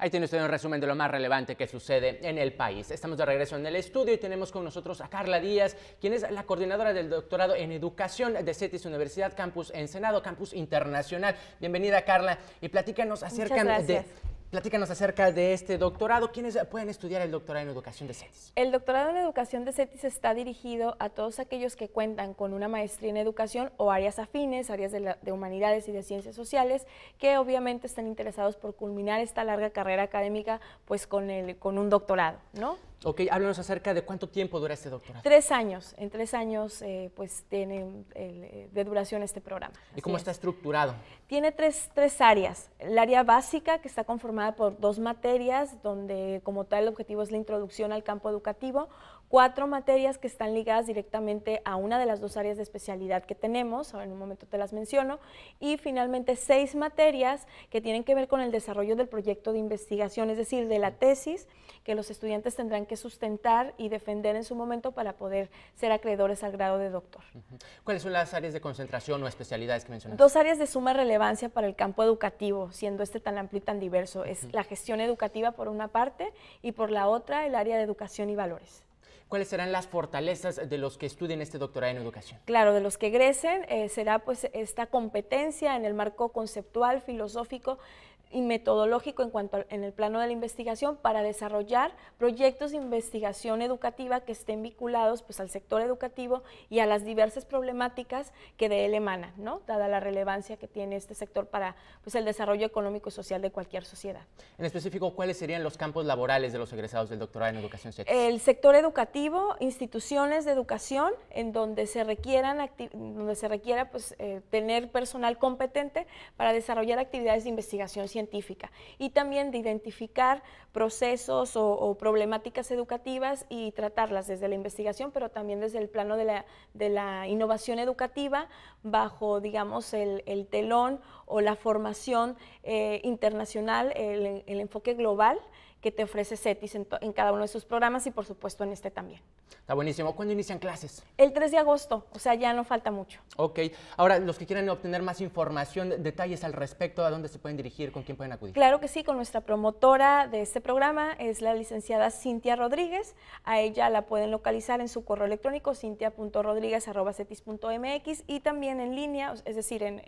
Ahí tiene usted un resumen de lo más relevante que sucede en el país. Estamos de regreso en el estudio y tenemos con nosotros a Carla Díaz, quien es la coordinadora del doctorado en educación de CETIS Universidad Campus Ensenado, Campus Internacional. Bienvenida, Carla, y platícanos acerca de Platícanos acerca de este doctorado. ¿Quiénes pueden estudiar el doctorado en educación de CETIS? El doctorado en educación de CETIS está dirigido a todos aquellos que cuentan con una maestría en educación o áreas afines, áreas de, de, humanidades y de ciencias sociales, que obviamente están interesados por culminar esta larga carrera académica pues con, el, con un doctorado, ¿no? Ok, háblanos acerca de cuánto tiempo dura este doctorado. Tres años. En tres años, eh, pues, tiene eh, de duración este programa. ¿Y cómo está estructurado? Tiene tres, tres áreas. El área básica, que está conformada por dos materias, donde como tal el objetivo es la introducción al campo educativo, cuatro materias que están ligadas directamente a una de las dos áreas de especialidad que tenemos, ahora en un momento te las menciono, y finalmente seis materias que tienen que ver con el desarrollo del proyecto de investigación, es decir, de la tesis que los estudiantes tendrán que sustentar y defender en su momento para poder ser acreedores al grado de doctor. ¿Cuáles son las áreas de concentración o especialidades que mencionaste? Dos áreas de suma relevancia para el campo educativo, siendo este tan amplio y tan diverso, es la gestión educativa por una parte y por la otra el área de educación y valores. ¿Cuáles serán las fortalezas de los que estudien este doctorado en educación? Claro, de los que egresen eh, será pues esta competencia en el marco conceptual, filosófico y metodológico en cuanto a, en el plano de la investigación para desarrollar proyectos de investigación educativa que estén vinculados pues, al sector educativo y a las diversas problemáticas que de él emanan, ¿no? dada la relevancia que tiene este sector para pues, el desarrollo económico y social de cualquier sociedad. En específico, ¿cuáles serían los campos laborales de los egresados del doctorado en educación El sector educativo, instituciones de educación, en donde se, requieran donde se requiera pues, eh, tener personal competente para desarrollar actividades de investigación científica científica y también de identificar procesos o, problemáticas educativas y tratarlas desde la investigación, pero también desde el plano de la, innovación educativa bajo, digamos, el, telón o la formación eh, internacional, el enfoque global que te ofrece CETIS en, cada uno de sus programas y por supuesto en este también. Está buenísimo. ¿Cuándo inician clases? El 3 de agosto, o sea, ya no falta mucho. Ok. Ahora, los que quieran obtener más información, detalles al respecto, ¿a dónde se pueden dirigir? ¿Con quién pueden acudir? Claro que sí, con nuestra promotora de este programa es la licenciada Cintia Rodríguez. A ella la pueden localizar en su correo electrónico cintia.rodríguez.cetis.mx y también en línea, es decir, en,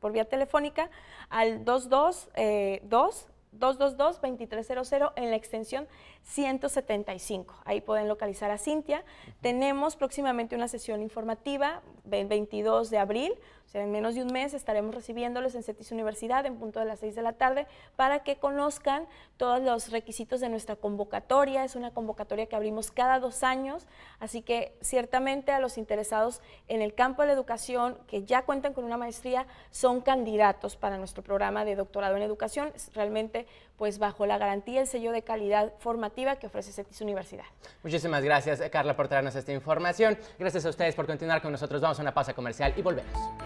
por vía telefónica al 222 222-2300 en la extensión 175. Ahí pueden localizar a Cintia. Tenemos próximamente una sesión informativa del 22 de abril, o sea, en menos de un mes estaremos recibiéndolos en CETIS Universidad en punto de las 6 de la tarde para que conozcan todos los requisitos de nuestra convocatoria. Es una convocatoria que abrimos cada dos años, así que ciertamente a los interesados en el campo de la educación que ya cuentan con una maestría son candidatos para nuestro programa de doctorado en educación. realmente pues bajo la garantía, el sello de calidad formativa que ofrece CETIS Universidad. Muchísimas gracias, Carla, por traernos esta información. Gracias a ustedes por continuar con nosotros. Vamos a una pausa comercial y volvemos.